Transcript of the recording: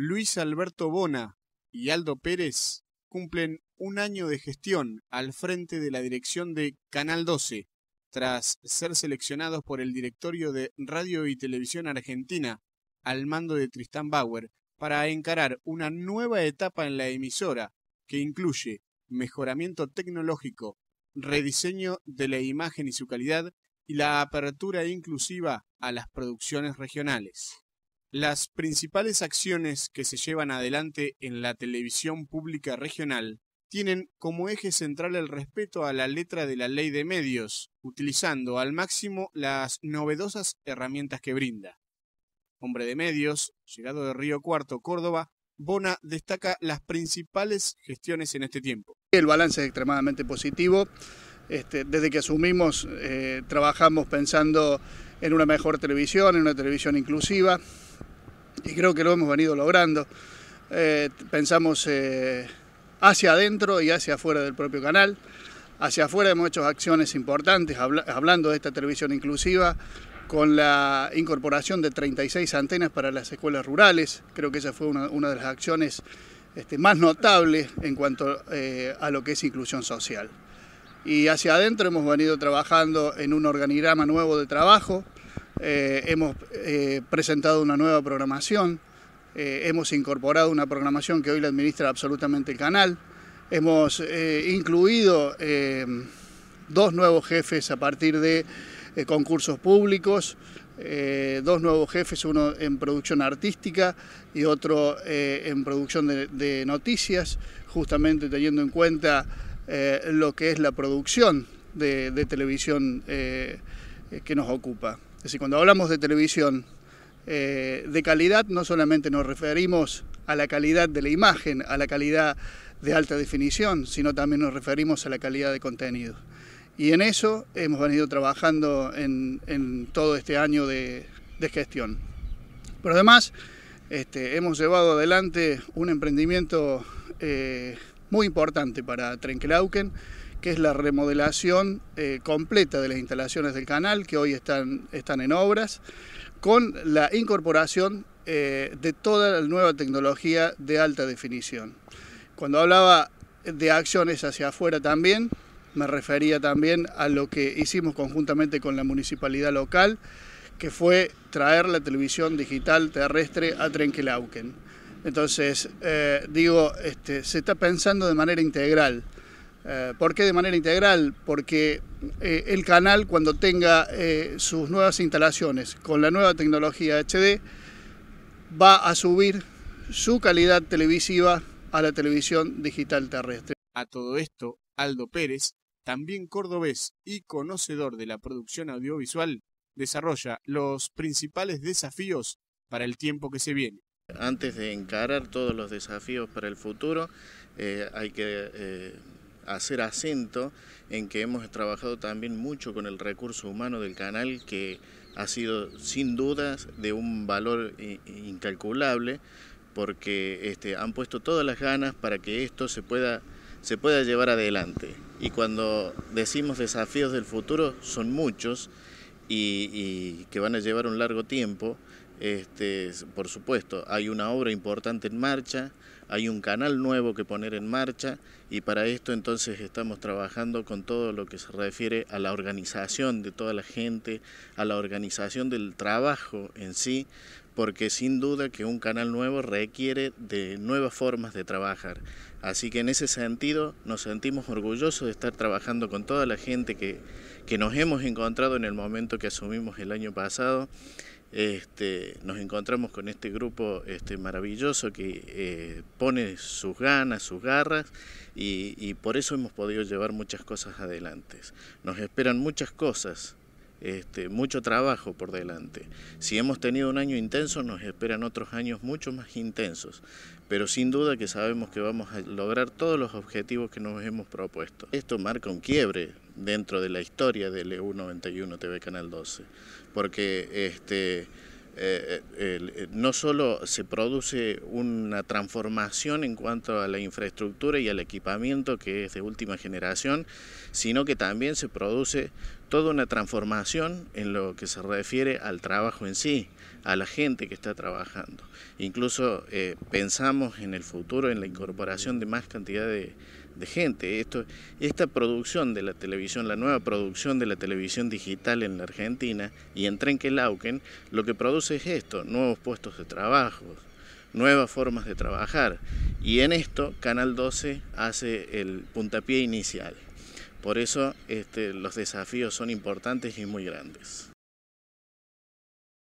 Luis Alberto Bona y Aldo Pérez cumplen un año de gestión al frente de la dirección de Canal 12, tras ser seleccionados por el directorio de Radio y Televisión Argentina, al mando de Tristán Bauer, para encarar una nueva etapa en la emisora que incluye mejoramiento tecnológico, rediseño de la imagen y su calidad y la apertura inclusiva a las producciones regionales. Las principales acciones que se llevan adelante en la televisión pública regional tienen como eje central el respeto a la letra de la ley de medios, utilizando al máximo las novedosas herramientas que brinda. Hombre de medios, llegado de Río Cuarto, Córdoba, Bona destaca las principales gestiones en este tiempo. El balance es extremadamente positivo. Este, desde que asumimos, eh, trabajamos pensando en una mejor televisión, en una televisión inclusiva, y creo que lo hemos venido logrando. Eh, pensamos eh, hacia adentro y hacia afuera del propio canal. Hacia afuera hemos hecho acciones importantes, hablando de esta televisión inclusiva, con la incorporación de 36 antenas para las escuelas rurales. Creo que esa fue una, de las acciones este, más notables en cuanto eh, a lo que es inclusión social. Y hacia adentro hemos venido trabajando en un organigrama nuevo de trabajo, eh, hemos eh, presentado una nueva programación, eh, hemos incorporado una programación que hoy la administra absolutamente el canal, hemos incluido dos nuevos jefes a partir de concursos públicos, dos nuevos jefes, uno en producción artística y otro en producción de, noticias, justamente teniendo en cuenta lo que es la producción de televisión que nos ocupa. Es decir, cuando hablamos de televisión eh, de calidad, no solamente nos referimos a la calidad de la imagen, a la calidad de alta definición, sino también nos referimos a la calidad de contenido. Y en eso hemos venido trabajando en, todo este año de, gestión. Pero además, este, hemos llevado adelante un emprendimiento eh, muy importante para Trenkelauken, que es la remodelación eh, completa de las instalaciones del canal, que hoy están, están en obras, con la incorporación eh, de toda la nueva tecnología de alta definición. Cuando hablaba de acciones hacia afuera también, me refería también a lo que hicimos conjuntamente con la municipalidad local, que fue traer la televisión digital terrestre a Trenquelauken. Entonces, eh, digo, este, se está pensando de manera integral. Eh, ¿Por qué de manera integral? Porque eh, el canal cuando tenga eh, sus nuevas instalaciones con la nueva tecnología HD va a subir su calidad televisiva a la televisión digital terrestre. A todo esto, Aldo Pérez, también cordobés y conocedor de la producción audiovisual, desarrolla los principales desafíos para el tiempo que se viene. Antes de encarar todos los desafíos para el futuro, hay que hacer acento en que hemos trabajado también mucho con el recurso humano del canal que ha sido sin dudas de un valor eh, incalculable porque este, han puesto todas las ganas para que esto se pueda, se pueda llevar adelante. Y cuando decimos desafíos del futuro son muchos y que van a llevar un largo tiempo, este, por supuesto, hay una obra importante en marcha, hay un canal nuevo que poner en marcha y para esto entonces estamos trabajando con todo lo que se refiere a la organización de toda la gente, a la organización del trabajo en sí, porque sin duda que un canal nuevo requiere de nuevas formas de trabajar. Así que en ese sentido nos sentimos orgullosos de estar trabajando con toda la gente que, que nos hemos encontrado en el momento que asumimos el año pasado este, nos encontramos con este grupo este, maravilloso que eh, pone sus ganas, sus garras y, y por eso hemos podido llevar muchas cosas adelante. Nos esperan muchas cosas este, mucho trabajo por delante. Si hemos tenido un año intenso, nos esperan otros años mucho más intensos, pero sin duda que sabemos que vamos a lograr todos los objetivos que nos hemos propuesto. Esto marca un quiebre dentro de la historia del EU91 TV Canal 12, porque este, eh, eh, eh, no solo se produce una transformación en cuanto a la infraestructura y al equipamiento que es de última generación, sino que también se produce toda una transformación en lo que se refiere al trabajo en sí, a la gente que está trabajando. Incluso pensamos en el futuro en la incorporación de más cantidad de, de gente. Esto, esta producción de la televisión, la nueva producción de la televisión digital en la Argentina y en Trenkelauken, lo que produce es esto, nuevos puestos de trabajo, nuevas formas de trabajar. Y en esto Canal 12 hace el puntapié inicial. Por eso este, los desafíos son importantes y muy grandes.